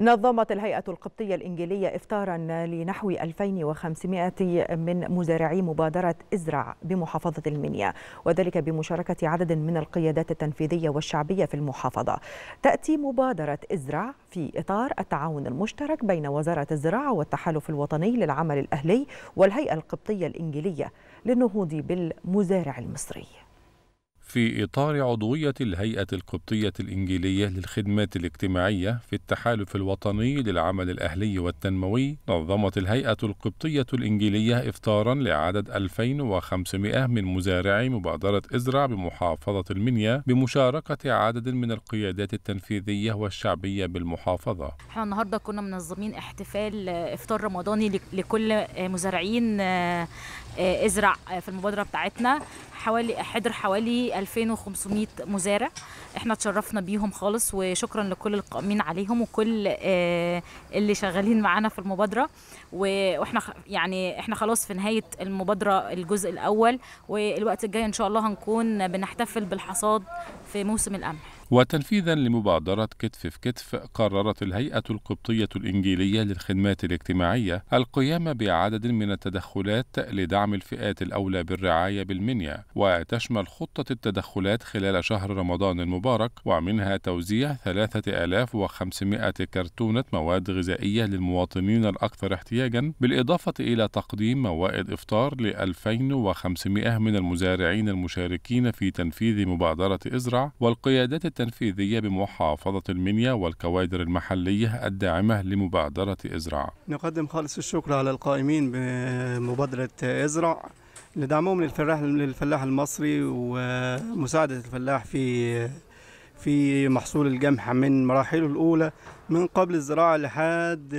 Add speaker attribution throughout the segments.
Speaker 1: نظمت الهيئة القبطية الإنجيلية إفطارا لنحو 2500 من مزارعي مبادرة ازرع بمحافظة المنيا وذلك بمشاركة عدد من القيادات التنفيذية والشعبية في المحافظة تأتي مبادرة ازرع في إطار التعاون المشترك بين وزارة الزراعة والتحالف الوطني للعمل الأهلي والهيئة القبطية الإنجيلية للنهوض بالمزارع المصري
Speaker 2: في إطار عضوية الهيئة القبطية الإنجيلية للخدمات الاجتماعية في التحالف الوطني للعمل الأهلي والتنموي نظمت الهيئة القبطية الإنجيلية إفطارا لعدد 2500 من مزارعي مبادرة إزرع بمحافظة المنيا بمشاركة عدد من القيادات التنفيذية والشعبية بالمحافظة
Speaker 3: احنا النهاردة كنا منظمين احتفال إفطار رمضاني لكل مزارعين آه، آه، إزرع في المبادرة بتاعتنا حوالي حضر حوالي 2500 مزارع احنا اتشرفنا بيهم خالص وشكرا لكل القائمين عليهم وكل آه، اللي شغالين معانا في المبادره واحنا يعني احنا خلاص في نهايه المبادره الجزء الاول والوقت الجاي ان شاء الله هنكون بنحتفل بالحصاد في موسم القمح
Speaker 2: وتنفيذا لمبادرة كتف في كتف قررت الهيئة القبطية الإنجيلية للخدمات الاجتماعية القيام بعدد من التدخلات لدعم الفئات الأولى بالرعاية بالمنيا وتشمل خطة التدخلات خلال شهر رمضان المبارك ومنها توزيع 3500 كرتونة مواد غذائية للمواطنين الأكثر احتياجا بالإضافة إلى تقديم موائد إفطار ل 2500 من المزارعين المشاركين في تنفيذ مبادرة إزرع والقيادات التنفيذية بمحافظة المنيا والكوادر المحلية الداعمة لمبادرة إزرع
Speaker 4: نقدم خالص الشكر على القائمين بمبادرة إزرع لدعمهم للفلاح للفلاح المصري ومساعدة الفلاح في في محصول الجمح من مراحله الأولى من قبل الزراعة لحد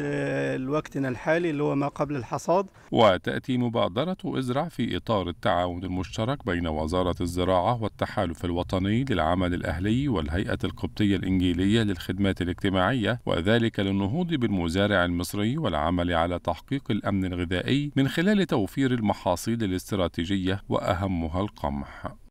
Speaker 4: وقتنا الحالي اللي هو ما قبل الحصاد
Speaker 2: وتأتي مبادرة ازرع في إطار التعاون المشترك بين وزارة الزراعة والتحالف الوطني للعمل الأهلي والهيئة القبطية الإنجيلية للخدمات الاجتماعية وذلك للنهوض بالمزارع المصري والعمل على تحقيق الأمن الغذائي من خلال توفير المحاصيل الاستراتيجية وأهمها القمح